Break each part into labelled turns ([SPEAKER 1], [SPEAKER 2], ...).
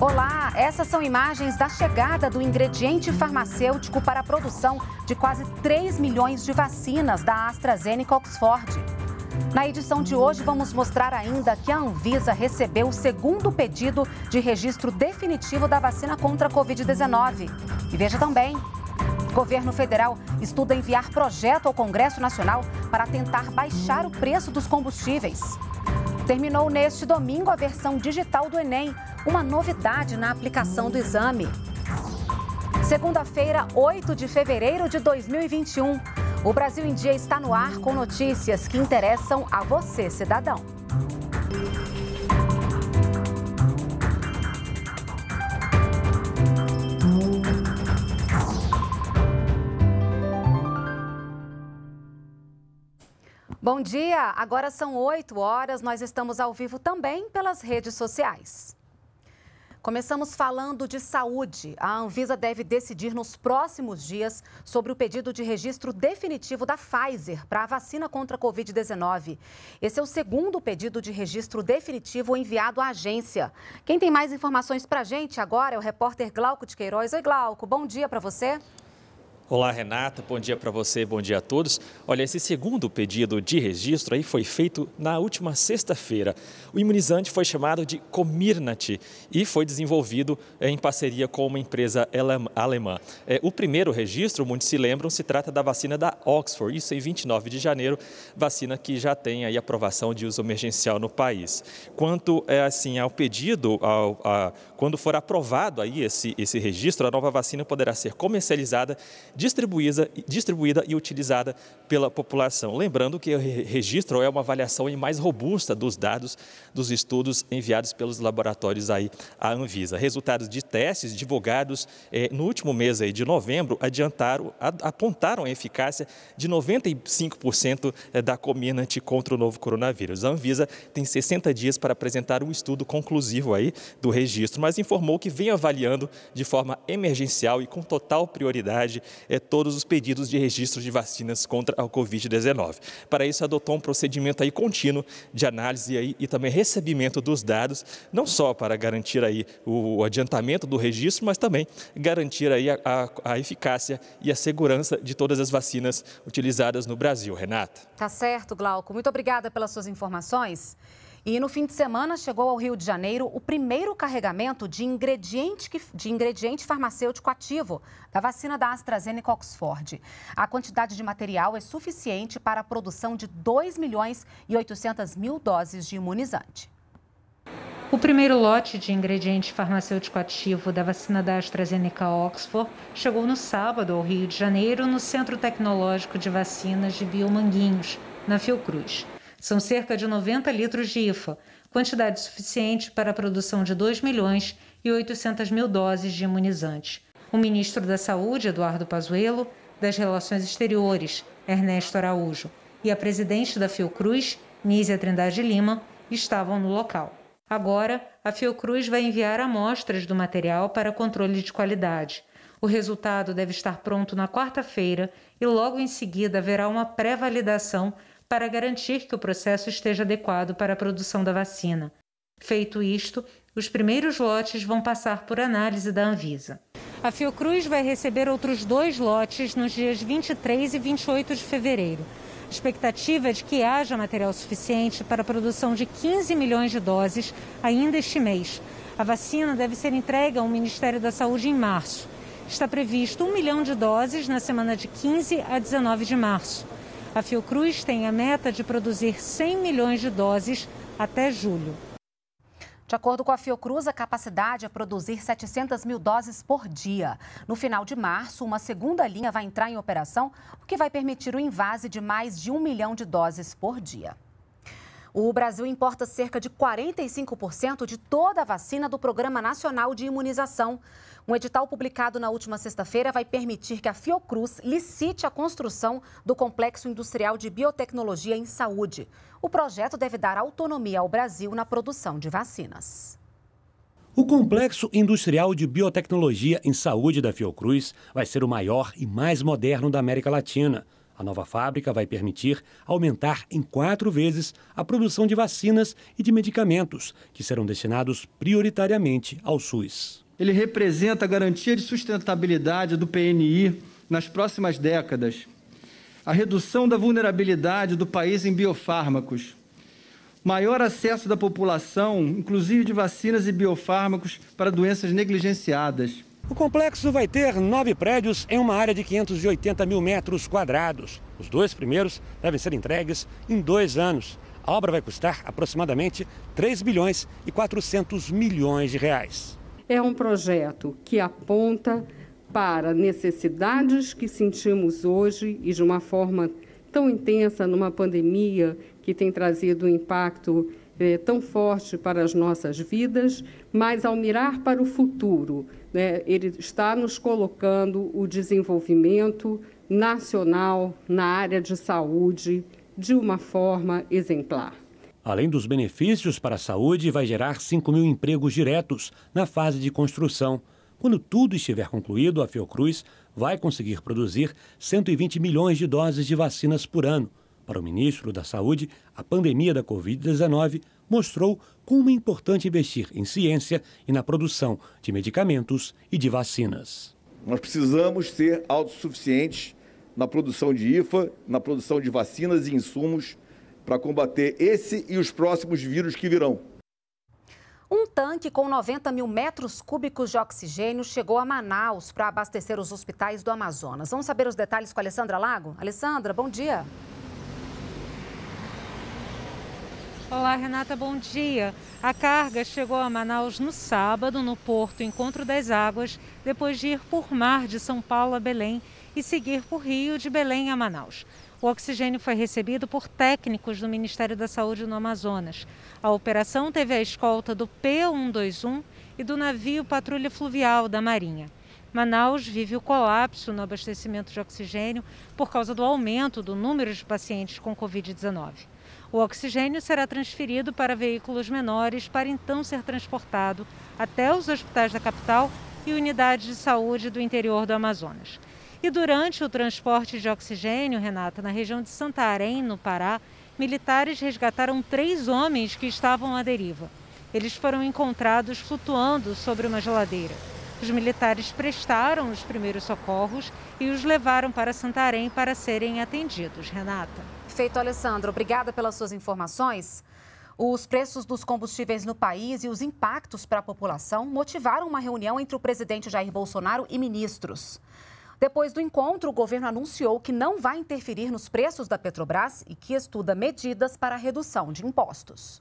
[SPEAKER 1] Olá, essas são imagens da chegada do ingrediente farmacêutico para a produção de quase 3 milhões de vacinas da AstraZeneca Oxford. Na edição de hoje, vamos mostrar ainda que a Anvisa recebeu o segundo pedido de registro definitivo da vacina contra a Covid-19. E veja também. O governo federal estuda enviar projeto ao Congresso Nacional para tentar baixar o preço dos combustíveis. Terminou neste domingo a versão digital do Enem, uma novidade na aplicação do exame. Segunda-feira, 8 de fevereiro de 2021. O Brasil em Dia está no ar com notícias que interessam a você, cidadão. Bom dia, agora são 8 horas, nós estamos ao vivo também pelas redes sociais. Começamos falando de saúde. A Anvisa deve decidir nos próximos dias sobre o pedido de registro definitivo da Pfizer para a vacina contra a Covid-19. Esse é o segundo pedido de registro definitivo enviado à agência. Quem tem mais informações para a gente agora é o repórter Glauco de Queiroz. Oi, Glauco, bom dia para você.
[SPEAKER 2] Olá, Renata. Bom dia para você, bom dia a todos. Olha, esse segundo pedido de registro aí foi feito na última sexta-feira. O imunizante foi chamado de Comirnaty e foi desenvolvido em parceria com uma empresa alemã. É, o primeiro registro, muitos se lembram, se trata da vacina da Oxford, isso em 29 de janeiro, vacina que já tem aí aprovação de uso emergencial no país. Quanto é, assim ao pedido, ao, a, quando for aprovado aí esse, esse registro, a nova vacina poderá ser comercializada distribuída, distribuída e utilizada pela população. Lembrando que o registro é uma avaliação mais robusta dos dados dos estudos enviados pelos laboratórios aí à Anvisa. Resultados de testes divulgados eh, no último mês aí de novembro adiantaram, apontaram a eficácia de 95% eh, da cominante contra o novo coronavírus. A Anvisa tem 60 dias para apresentar um estudo conclusivo aí do registro, mas informou que vem avaliando de forma emergencial e com total prioridade é, todos os pedidos de registro de vacinas contra a Covid-19. Para isso, adotou um procedimento aí contínuo de análise aí, e também recebimento dos dados, não só para garantir aí o adiantamento do registro, mas também garantir aí a, a, a eficácia e a segurança de todas as vacinas utilizadas no Brasil. Renata.
[SPEAKER 1] Tá certo, Glauco. Muito obrigada pelas suas informações. E no fim de semana chegou ao Rio de Janeiro o primeiro carregamento de ingrediente, que, de ingrediente farmacêutico ativo da vacina da AstraZeneca Oxford. A quantidade de material é suficiente para a produção de 2 milhões e 800 mil doses de imunizante.
[SPEAKER 3] O primeiro lote de ingrediente farmacêutico ativo da vacina da AstraZeneca Oxford chegou no sábado ao Rio de Janeiro, no Centro Tecnológico de Vacinas de Biomanguinhos, na Fiocruz. São cerca de 90 litros de IFA, quantidade suficiente para a produção de 2 milhões e 800 mil doses de imunizante. O ministro da Saúde, Eduardo Pazuello, das Relações Exteriores, Ernesto Araújo, e a presidente da Fiocruz, Nízia Trindade Lima, estavam no local. Agora, a Fiocruz vai enviar amostras do material para controle de qualidade. O resultado deve estar pronto na quarta-feira e logo em seguida haverá uma pré-validação para garantir que o processo esteja adequado para a produção da vacina. Feito isto, os primeiros lotes vão passar por análise da Anvisa. A Fiocruz vai receber outros dois lotes nos dias 23 e 28 de fevereiro. A expectativa é de que haja material suficiente para a produção de 15 milhões de doses ainda este mês. A vacina deve ser entregue ao Ministério da Saúde em março. Está previsto 1 milhão de doses na semana de 15 a 19 de março. A Fiocruz tem a meta de produzir 100 milhões de doses até julho. De acordo com a
[SPEAKER 1] Fiocruz, a capacidade é produzir 700 mil doses por dia. No final de março, uma segunda linha vai entrar em operação, o que vai permitir o invase de mais de um milhão de doses por dia. O Brasil importa cerca de 45% de toda a vacina do Programa Nacional de Imunização. Um edital publicado na última sexta-feira vai permitir que a Fiocruz licite a construção do Complexo Industrial de Biotecnologia em Saúde. O projeto deve dar autonomia ao Brasil na produção de vacinas.
[SPEAKER 4] O Complexo Industrial de Biotecnologia em Saúde da Fiocruz vai ser o maior e mais moderno da América Latina. A nova fábrica vai permitir aumentar em quatro vezes a produção de vacinas e de medicamentos, que serão destinados prioritariamente ao SUS
[SPEAKER 5] ele representa a garantia de sustentabilidade do PNI nas próximas décadas, a redução da vulnerabilidade do país em biofármacos, maior acesso da população, inclusive de vacinas e
[SPEAKER 4] biofármacos, para doenças negligenciadas. O complexo vai ter nove prédios em uma área de 580 mil metros quadrados. Os dois primeiros devem ser entregues em dois anos. A obra vai custar aproximadamente 3 bilhões e 400 milhões de reais.
[SPEAKER 1] É um projeto que aponta para necessidades que sentimos hoje e de uma forma tão intensa numa pandemia que tem trazido um impacto eh, tão forte para as nossas vidas, mas ao mirar para o futuro, né, ele está nos colocando o desenvolvimento nacional na área de saúde de uma
[SPEAKER 6] forma exemplar.
[SPEAKER 4] Além dos benefícios para a saúde, vai gerar 5 mil empregos diretos na fase de construção. Quando tudo estiver concluído, a Fiocruz vai conseguir produzir 120 milhões de doses de vacinas por ano. Para o ministro da Saúde, a pandemia da Covid-19 mostrou como é importante investir em ciência e na produção de medicamentos e de vacinas.
[SPEAKER 5] Nós precisamos ser autossuficientes na produção de IFA, na produção de vacinas e insumos para combater esse e os próximos vírus que virão. Um tanque
[SPEAKER 1] com 90 mil metros cúbicos de oxigênio chegou a Manaus para abastecer os hospitais do Amazonas. Vamos saber os detalhes com a Alessandra Lago? Alessandra, bom dia.
[SPEAKER 3] Olá, Renata, bom dia. A carga chegou a Manaus no sábado, no porto Encontro das Águas, depois de ir por mar de São Paulo a Belém e seguir por Rio de Belém a Manaus. O oxigênio foi recebido por técnicos do Ministério da Saúde no Amazonas. A operação teve a escolta do P121 e do navio Patrulha Fluvial da Marinha. Manaus vive o colapso no abastecimento de oxigênio por causa do aumento do número de pacientes com Covid-19. O oxigênio será transferido para veículos menores para então ser transportado até os hospitais da capital e unidades de saúde do interior do Amazonas. E durante o transporte de oxigênio, Renata, na região de Santarém, no Pará, militares resgataram três homens que estavam à deriva. Eles foram encontrados flutuando sobre uma geladeira. Os militares prestaram os primeiros socorros e os levaram para Santarém para serem atendidos. Renata. Feito, Alessandro.
[SPEAKER 1] Obrigada pelas suas informações. Os preços dos combustíveis no país e os impactos para a população motivaram uma reunião entre o presidente Jair Bolsonaro e ministros. Depois do encontro, o governo anunciou que não vai interferir nos preços da Petrobras e que estuda medidas para a redução de impostos.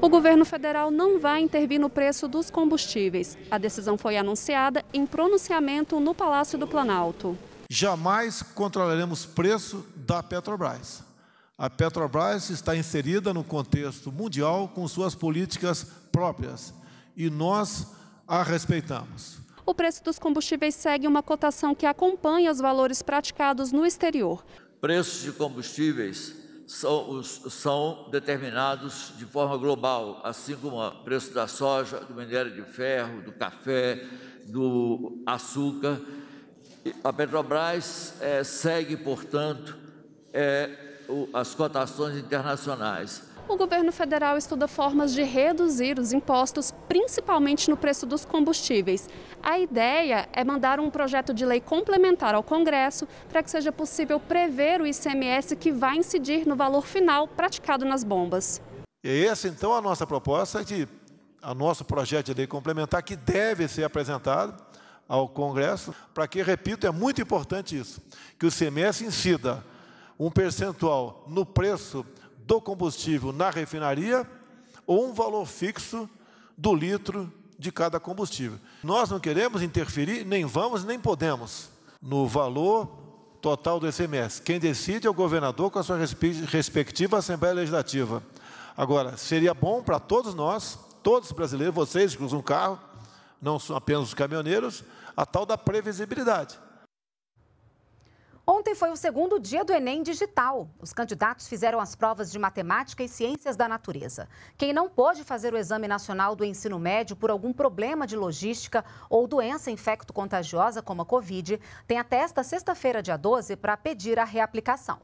[SPEAKER 1] O governo federal não vai intervir no preço dos combustíveis. A decisão foi anunciada em pronunciamento no Palácio do Planalto.
[SPEAKER 5] Jamais controlaremos preço da Petrobras. A Petrobras está inserida no contexto mundial com suas políticas próprias e nós a respeitamos
[SPEAKER 1] o preço dos combustíveis segue uma cotação que acompanha os valores praticados no exterior.
[SPEAKER 5] Preços de combustíveis são, são determinados de forma global, assim como o preço da soja, do minério de ferro, do café, do açúcar. A Petrobras é, segue, portanto, é, o, as cotações internacionais
[SPEAKER 1] o governo federal estuda formas de reduzir os impostos, principalmente no preço dos combustíveis. A ideia é mandar um projeto de lei complementar ao Congresso para que seja possível prever o ICMS que vai incidir no valor final praticado nas bombas.
[SPEAKER 5] E é essa, então, é a nossa proposta de a nosso projeto de lei complementar que deve ser apresentado ao Congresso, para que, repito, é muito importante isso, que o ICMS incida um percentual no preço do combustível na refinaria ou um valor fixo do litro de cada combustível. Nós não queremos interferir, nem vamos, nem podemos, no valor total do ICMS. Quem decide é o governador com a sua respectiva Assembleia Legislativa. Agora, seria bom para todos nós, todos os brasileiros, vocês que usam carro, não apenas os caminhoneiros, a tal da previsibilidade.
[SPEAKER 1] Ontem foi o segundo dia do Enem digital. Os candidatos fizeram as provas de matemática e ciências da natureza. Quem não pôde fazer o Exame Nacional do Ensino Médio por algum problema de logística ou doença infecto-contagiosa, como a Covid, tem até esta sexta-feira, dia 12, para pedir a reaplicação.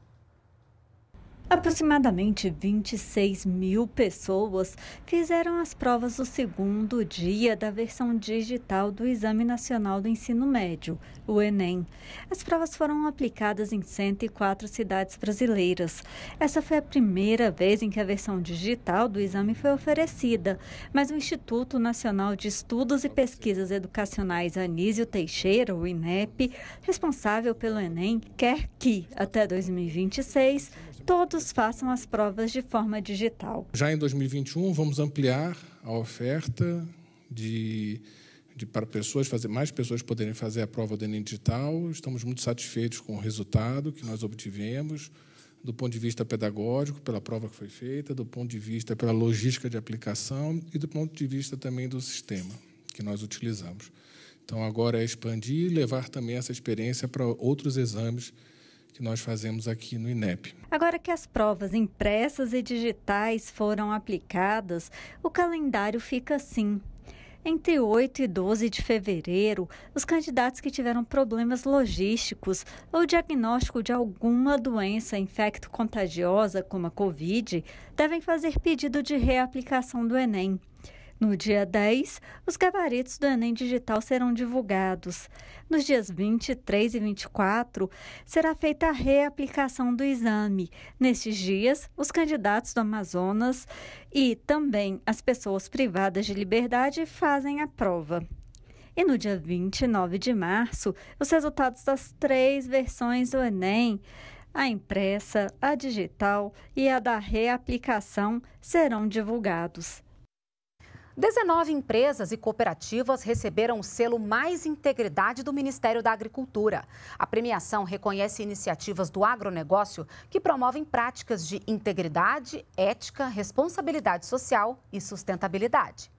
[SPEAKER 7] Aproximadamente 26 mil pessoas fizeram as provas do segundo dia da versão digital do Exame Nacional do Ensino Médio, o Enem. As provas foram aplicadas em 104 cidades brasileiras. Essa foi a primeira vez em que a versão digital do exame foi oferecida, mas o Instituto Nacional de Estudos e Pesquisas Educacionais Anísio Teixeira, o INEP, responsável pelo Enem, quer que, até 2026, todos façam as provas de forma digital.
[SPEAKER 5] Já em 2021, vamos ampliar a oferta de, de para pessoas fazer mais pessoas poderem fazer a prova do Enem digital. Estamos muito satisfeitos com o resultado que nós obtivemos do ponto de vista pedagógico, pela prova que foi feita, do ponto de vista pela logística de aplicação e do ponto de vista também do sistema que nós utilizamos. Então, agora é expandir e levar também essa experiência para outros exames que nós fazemos aqui no INEP.
[SPEAKER 7] Agora que as provas impressas e digitais foram aplicadas, o calendário fica assim. Entre 8 e 12 de fevereiro, os candidatos que tiveram problemas logísticos ou diagnóstico de alguma doença infecto-contagiosa, como a Covid, devem fazer pedido de reaplicação do Enem. No dia 10, os gabaritos do Enem Digital serão divulgados. Nos dias 23 e 24, será feita a reaplicação do exame. Nestes dias, os candidatos do Amazonas e também as pessoas privadas de liberdade fazem a prova. E no dia 29 de março, os resultados das três versões do Enem a impressa, a digital e a da reaplicação serão divulgados. 19
[SPEAKER 1] empresas e cooperativas receberam o selo Mais Integridade do Ministério da Agricultura. A premiação reconhece iniciativas do agronegócio que promovem práticas de integridade, ética, responsabilidade social e sustentabilidade.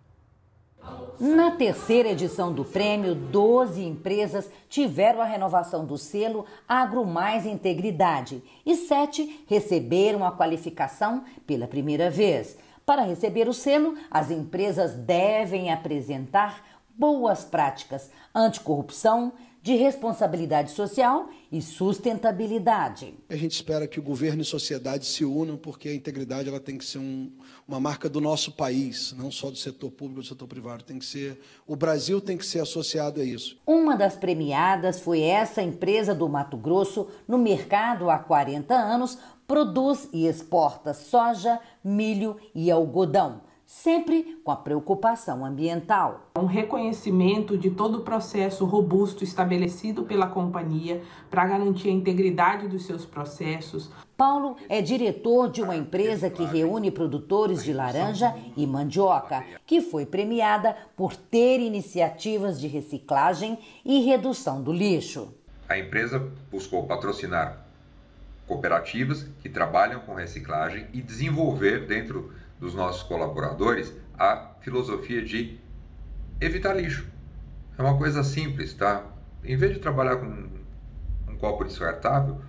[SPEAKER 6] Na terceira edição do prêmio, 12 empresas tiveram a renovação do selo Agro Mais Integridade e sete receberam a qualificação pela primeira vez. Para receber o selo, as empresas devem apresentar boas práticas anticorrupção, de responsabilidade social e sustentabilidade. A gente espera que o governo e sociedade se unam, porque a integridade ela tem que ser um, uma marca do nosso país, não só do setor público do setor privado. Tem que ser o Brasil tem que ser associado a isso. Uma das premiadas foi essa empresa do Mato Grosso no mercado há 40 anos produz e exporta soja, milho e algodão, sempre com a preocupação
[SPEAKER 2] ambiental. Um reconhecimento de todo o processo robusto estabelecido pela companhia para garantir a integridade dos seus processos.
[SPEAKER 6] Paulo é diretor de uma empresa que reúne produtores de laranja e mandioca, que foi premiada por ter iniciativas de reciclagem e redução do lixo.
[SPEAKER 4] A empresa buscou patrocinar cooperativas que trabalham com reciclagem e desenvolver dentro dos nossos colaboradores a filosofia de evitar lixo. É uma coisa simples, tá? Em vez de trabalhar com um copo descartável,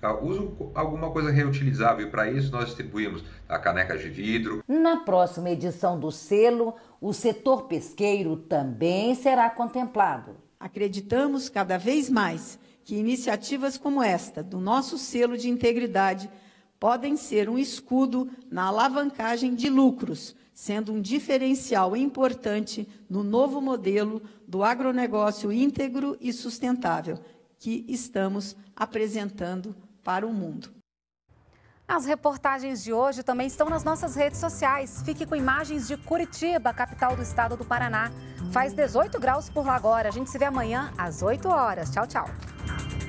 [SPEAKER 4] tá? usa alguma coisa reutilizável e para isso nós distribuímos a caneca de vidro.
[SPEAKER 6] Na próxima edição do selo, o setor pesqueiro também será contemplado. Acreditamos cada vez mais que iniciativas como esta, do nosso selo de integridade, podem ser um
[SPEAKER 3] escudo na alavancagem de lucros, sendo um diferencial importante no novo modelo do agronegócio íntegro e sustentável que estamos apresentando para o mundo. As reportagens
[SPEAKER 1] de hoje também estão nas nossas redes sociais. Fique com imagens de Curitiba, capital do estado do Paraná. Faz 18 graus por lá agora. A gente se vê amanhã às 8 horas. Tchau, tchau.